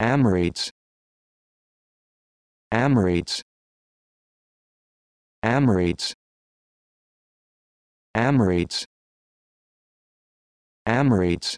Amorites Amorites Amorites Amorites Amorites